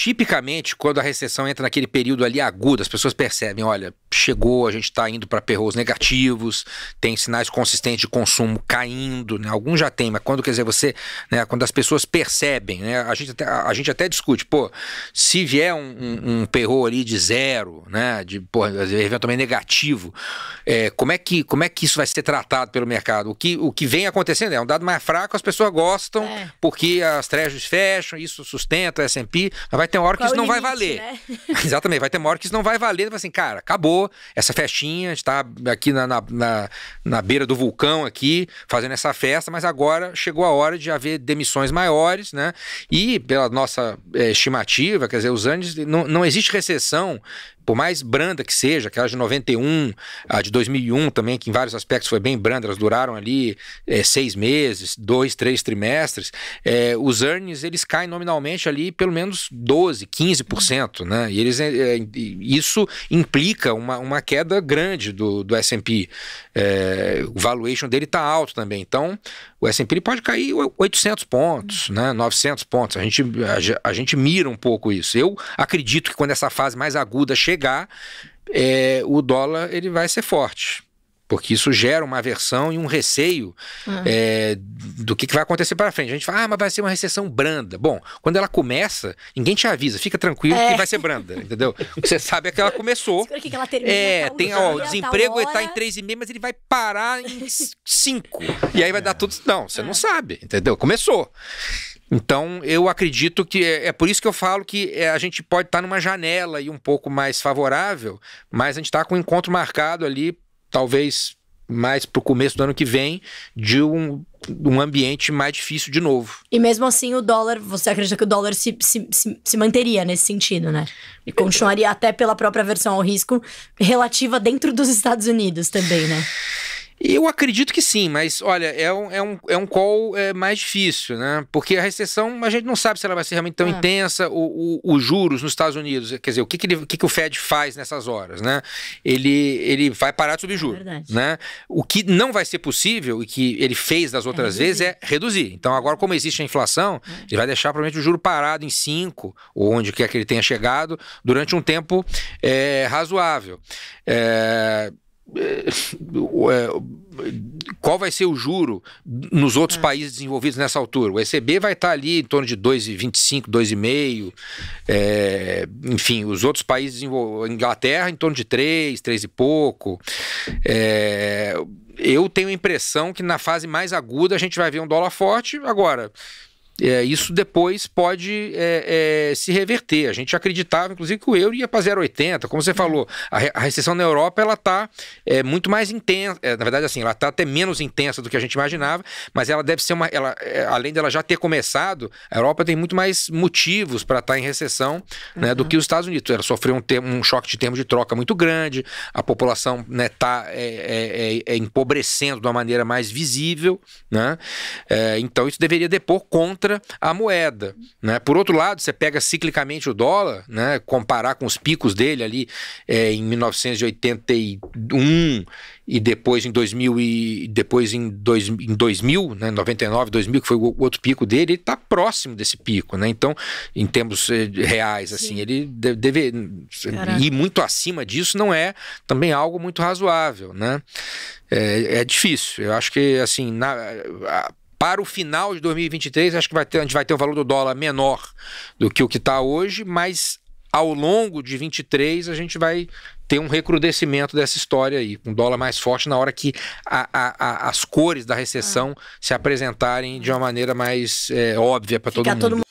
Tipicamente, quando a recessão entra naquele período ali agudo, as pessoas percebem, olha, chegou, a gente está indo para perros negativos, tem sinais consistentes de consumo caindo, né? alguns já tem, mas quando quer dizer você, né, quando as pessoas percebem, né, a, gente até, a gente até discute, pô, se vier um, um, um perro ali de zero, né, de pô, eventualmente negativo, é, como, é que, como é que isso vai ser tratado pelo mercado? O que, o que vem acontecendo é um dado mais fraco, as pessoas gostam, é. porque as trechos fecham, isso sustenta o S&P, mas vai ter uma hora Qual que isso não vai valer. Né? Exatamente, vai ter uma hora que isso não vai valer, vai assim, cara, acabou, essa festinha, a gente tá aqui na, na, na, na beira do vulcão aqui, fazendo essa festa, mas agora chegou a hora de haver demissões maiores, né? E pela nossa é, estimativa, quer dizer, os anos, não, não existe recessão por mais branda que seja, aquela de 91, a de 2001 também, que em vários aspectos foi bem branda, elas duraram ali é, seis meses, dois, três trimestres, é, os earnings eles caem nominalmente ali pelo menos 12, 15%, né? E eles, é, é isso implica uma, uma queda grande do, do S&P. É, o valuation dele está alto também, então o S&P pode cair 800 pontos, né? 900 pontos, a gente, a, a gente mira um pouco isso. Eu acredito que quando essa fase mais aguda chega, pegar, é, o dólar ele vai ser forte. Porque isso gera uma aversão e um receio uhum. é, do que, que, vai acontecer para frente. A gente fala, ah, mas vai ser uma recessão branda. Bom, quando ela começa, ninguém te avisa, fica tranquilo é. que vai ser branda, entendeu? você sabe é que ela começou. Que ela termina, é, tá tem, ó, o desemprego está em 3,5, mas ele vai parar em 5. e aí vai dar é. tudo. Não, você não é. sabe, entendeu? Começou. Então, eu acredito que é, é, por isso que eu falo que é, a gente pode estar tá numa janela e um pouco mais favorável, mas a gente está com um encontro marcado ali, talvez mais para o começo do ano que vem, de um, um ambiente mais difícil de novo. E mesmo assim, o dólar, você acredita que o dólar se, se, se, se manteria nesse sentido, né? E continuaria até pela própria versão ao risco relativa dentro dos Estados Unidos também, né? Eu acredito que sim, mas olha, é um, é um, é um call é, mais difícil, né? Porque a recessão, a gente não sabe se ela vai ser realmente tão é. intensa. O, o, os juros nos Estados Unidos, quer dizer, o que, que, ele, o, que, que o Fed faz nessas horas, né? Ele, ele vai parar de subir é juros, é né? O que não vai ser possível e que ele fez das outras é vezes é reduzir. Então, agora, como existe a inflação, é. ele vai deixar provavelmente o juro parado em 5, ou onde quer que ele tenha chegado, durante um tempo razoável. É é, é, qual vai ser o juro nos outros é. países desenvolvidos nessa altura? O ECB vai estar ali em torno de 2,25, 2,5, é, enfim, os outros países desenvolvidos, Inglaterra em torno de 3, 3 e pouco. É, eu tenho a impressão que na fase mais aguda a gente vai ver um dólar forte. Agora, é, isso depois pode é, é, se reverter. A gente acreditava, inclusive, que o euro ia para 0,80. Como você uhum. falou, a, re a, recessão na Europa ela está é, muito mais intensa. É, na verdade, assim, ela está até menos intensa do que a gente imaginava, mas ela deve ser uma. Ela, é, além dela já ter começado, a Europa tem muito mais motivos para estar tá em recessão né, do uhum. que os Estados Unidos. Ela sofreu um, um choque de termo de troca muito grande, a população está né, tá, empobrecendo de uma maneira mais visível. Né? então, isso deveria depor contra contra a moeda. Né? Por outro lado, você pega ciclicamente o dólar, né? comparar com os picos dele ali é, em 1981 e depois em 2000 e depois em, dois, em 2000, né, 99, 2000 que foi o outro pico dele, ele está próximo desse pico, né? Então, em termos eh, reais, assim, ele deve, ir muito acima disso não é também algo muito razoável, né? É, é difícil. Eu acho que assim, na, a, para o final de 2023, acho que vai ter, a gente vai ter um valor do dólar menor do que o que está hoje, mas ao longo de 23 a gente vai ter um recrudescimento dessa história aí, um dólar mais forte na hora que a, a, a, as cores da recessão ah. se apresentarem de uma maneira mais é, óbvia para todo mundo. Todo mundo